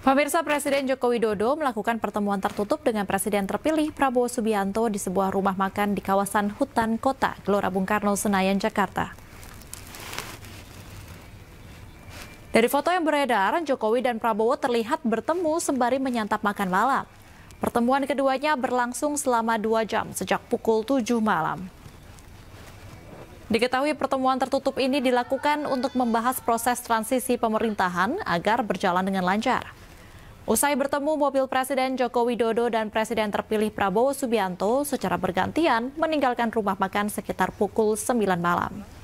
Pemirsa Presiden Joko Widodo melakukan pertemuan tertutup dengan Presiden terpilih Prabowo Subianto di sebuah rumah makan di kawasan hutan kota Gelora Bung Karno, Senayan, Jakarta. Dari foto yang beredar, Jokowi dan Prabowo terlihat bertemu sembari menyantap makan malam. Pertemuan keduanya berlangsung selama dua jam sejak pukul 7 malam. Diketahui pertemuan tertutup ini dilakukan untuk membahas proses transisi pemerintahan agar berjalan dengan lancar. Usai bertemu mobil Presiden Joko Widodo dan Presiden terpilih Prabowo Subianto secara bergantian meninggalkan rumah makan sekitar pukul 9 malam.